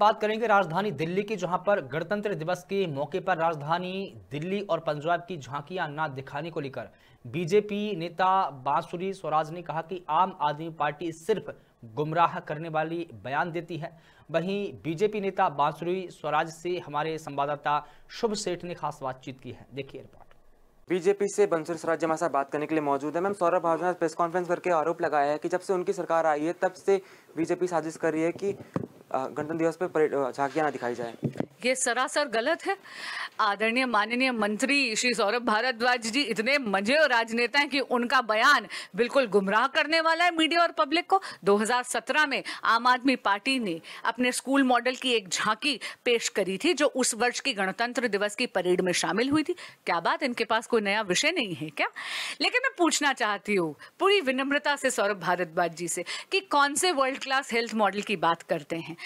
बात करेंगे राजधानी दिल्ली की जहां पर गणतंत्र दिवस के मौके पर राजधानी दिल्ली और पंजाब की झांकियां ना दिखाने को लेकर बीजेपी नेता बांसुरी स्वराज ने कहा कि आम आदमी पार्टी सिर्फ गुमराह करने वाली बयान देती है वहीं बीजेपी नेता बांसुरी स्वराज से हमारे संवाददाता शुभ सेठ ने खास बातचीत की है देखिए रिपोर्ट बीजेपी से बंसुरी स्वराज हमारे बात करने के लिए मौजूद है ma'am Saurabh Bhajpa press conference करके आरोप लगाया है कि जब से उनकी सरकार आई है तब से बीजेपी साजिश कर रही है कि गणतंत्र दिवस पर झांकियाँ ना दिखाई जाए ये सरासर गलत है आदरणीय माननीय मंत्री श्री सौरभ भारद्वाज जी इतने मजे और राजनेता हैं कि उनका बयान बिल्कुल गुमराह करने वाला है मीडिया और पब्लिक को 2017 में आम आदमी पार्टी ने अपने स्कूल मॉडल की एक झांकी पेश करी थी जो उस वर्ष की गणतंत्र दिवस की परेड में शामिल हुई थी क्या बात इनके पास कोई नया विषय नहीं है क्या लेकिन मैं पूछना चाहती हूँ पूरी विनम्रता से सौरभ भारद्वाज जी से कि कौन से वर्ल्ड क्लास हेल्थ मॉडल की बात करते हैं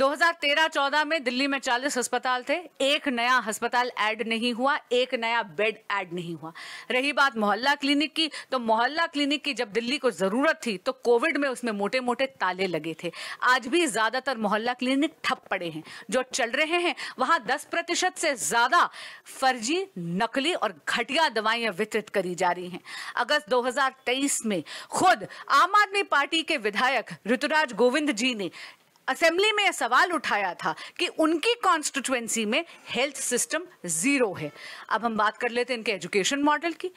2013-14 में दिल्ली में 40 अस्पताल थे एक नया अस्पताल ऐड नहीं हुआ एक नया बेड ऐड नहीं हुआ रही बात मोहल्ला क्लिनिक की तो मोहल्ला क्लिनिक की जब दिल्ली को ज़रूरत थी तो कोविड में उसमें मोटे मोटे ताले लगे थे आज भी ज़्यादातर मोहल्ला क्लिनिक ठप पड़े हैं जो चल रहे हैं वहां दस प्रतिशत से ज़्यादा फर्जी नकली और घटिया दवाइयां वितरित करी जा रही हैं अगस्त दो में खुद आम आदमी पार्टी के विधायक ऋतुराज गोविंद जी ने असेंबली में यह सवाल उठाया था कि उनकी कॉन्स्टिट्युएंसी में हेल्थ सिस्टम ज़ीरो है अब हम बात कर लेते हैं इनके एजुकेशन मॉडल की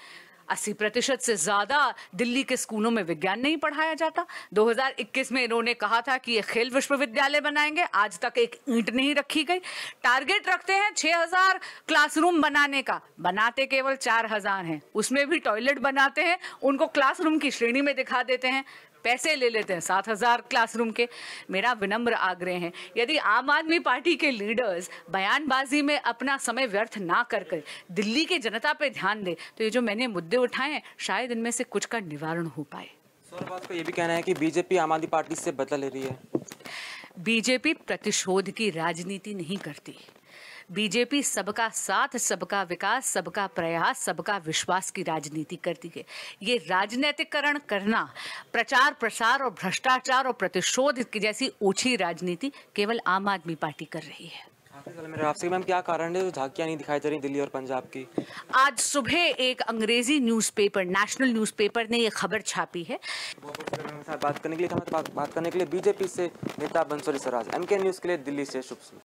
अस्सी प्रतिशत से ज़्यादा दिल्ली के स्कूलों में विज्ञान नहीं पढ़ाया जाता 2021 में इन्होंने कहा था कि ये खेल विश्वविद्यालय बनाएंगे आज तक एक ईंट नहीं रखी गई टारगेट रखते हैं 6000 क्लासरूम बनाने का बनाते केवल 4000 हैं उसमें भी टॉयलेट बनाते हैं उनको क्लासरूम की श्रेणी में दिखा देते हैं पैसे ले लेते हैं सात हजार क्लासरूम के मेरा विनम्र आग्रह है यदि आम आदमी पार्टी के लीडर्स बयानबाजी में अपना समय व्यर्थ ना करके दिल्ली की जनता पे ध्यान दे तो ये जो मैंने मुद्दे उठाएं शायद इनमें से कुछ का निवारण हो पाए को ये भी कहना है कि बीजेपी आम आदमी पार्टी से बदला ले रही है बीजेपी प्रतिशोध की राजनीति नहीं करती बीजेपी सबका साथ सबका विकास सबका प्रयास सबका विश्वास की राजनीति करती है ये राजनीतिकरण करना प्रचार प्रसार और भ्रष्टाचार और प्रतिशोध की जैसी ऊंची राजनीति केवल आम आदमी पार्टी कर रही है आपसे मैम क्या कारण है जो झांकियां नहीं दिखाई दे रही दिल्ली और पंजाब की आज सुबह एक अंग्रेजी न्यूज़पेपर नेशनल न्यूज़पेपर ने ये खबर छापी है बात करने के लिए बात करने के लिए बीजेपी से नेता Bansuri Swaraj M K news के लिए दिल्ली से शुभ